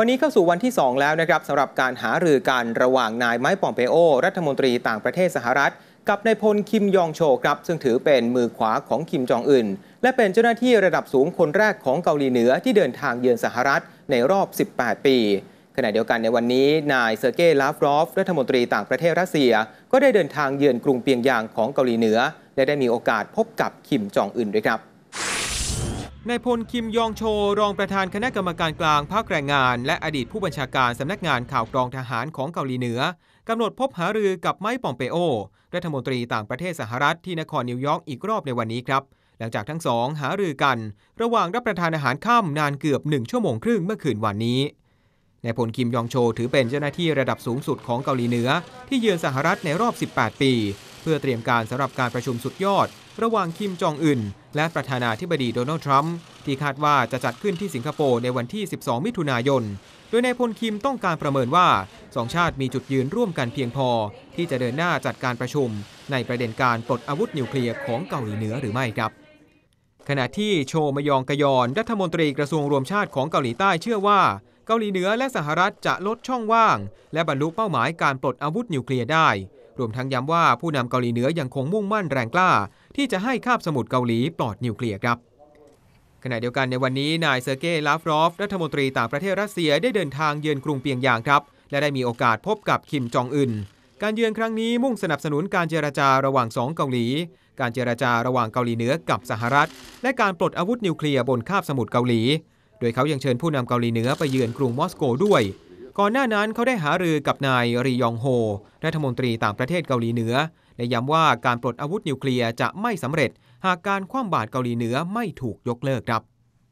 วันนี้เข้าสู่วันที่ 2 แล้วนะครับสำหรับการหารือกันระหว่างนายไม้ปอมเปโอ รัฐมนตรีต่างประเทศสหรัฐกับนายพลคิมยองโชครับ ซึ่งถือเป็นมือขวาของคิมจองอึนและเป็นเจ้าหน้าที่ระดับสูงคนแรกของเกาหลีเหนือที่เดินทางเยือนสหรัฐในรอบ 18 ปี ขณะเดียวกันในวันนี้นายเซอร์เก้ลาฟรอฟ รัฐมนตรีต่างประเทศรัสเซีย ก็ได้เดินทางเยือนกรุงเปียงยางของเกาหลีเหนือและได้มีโอกาสพบกับคิมจองอึนด้วยครับนายพลคิมยองโช รองประธานคณะกรรมการกลางภาคแรงงานและอดีตผู้บัญชาการสำนักงานข่าวกรองทหารของเกาหลีเหนือกำหนดพบหารือกับไม้ปอมเปโอรัฐมนตรีต่างประเทศสหรัฐที่นครนิวยอร์กอีกรอบในวันนี้ครับ หลังจากทั้งสองหารือกัน ระหว่างรับประทานอาหารค่ำนานเกือบหนึ่งชั่วโมงครึ่งเมื่อคืนวันนี้นายพลคิมยองโชถือเป็นเจ้าหน้าที่ระดับสูงสุดของเกาหลีเหนือที่เยือนสหรัฐในรอบ 18 ปี เพื่อเตรียมการสำหรับการประชุมสุดยอด ระหว่างคิมจองอึนและประธานาธิบดีโดนัลด์ทรัมป์ที่คาดว่าจะจัดขึ้นที่สิงคโปร์ในวันที่ 12 มิถุนายน โดยนายพลคิมต้องการประเมินว่าสองชาติมีจุดยืนร่วมกันเพียงพอที่จะเดินหน้าจัดการประชุมในประเด็นการปลดอาวุธนิวเคลียร์ของเกาหลีเหนือหรือไม่ครับ ขณะที่โชมยองกยอนรัฐมนตรีกระทรวงรวมชาติของเกาหลีใต้เชื่อว่า เกาหลีเหนือและสหรัฐจะลดช่องว่าง และบรรลุเป้าหมายการปลดอาวุธนิวเคลียร์ได้รวมทั้งย้ำว่าผู้นำเกาหลีเหนือยังคงมุ่งมั่นแรงกล้า ที่จะให้คาบสมุทรเกาหลีปลอดนิวเคลียร์ครับ ขณะเดียวกันในวันนี้ นายเซอร์เกย์ลาฟรอฟรัฐมนตรีต่างประเทศรัสเซียได้เดินทางเยือนกรุงเปียงยางครับ และได้มีโอกาสพบกับคิมจองอึนการเยือนครั้งนี้มุ่งสนับสนุนการเจรจาระหว่างสองเกาหลี การเจรจาระหว่างเกาหลีเหนือกับสหรัฐและการปลดอาวุธนิวเคลียร์บนคาบสมุทรเกาหลี โดยเขายังเชิญผู้นำเกาหลีเหนือไปเยือนกรุงมอสโกด้วยก่อนหน้านั้นเขาได้หารือกับนายรียองโฮรัฐมนตรีต่างประเทศเกาหลีเหนือและย้ำว่าการปลดอาวุธนิวเคลียร์จะไม่สำเร็จหากการคว่ำบาตรเกาหลีเหนือไม่ถูกยกเลิกครับ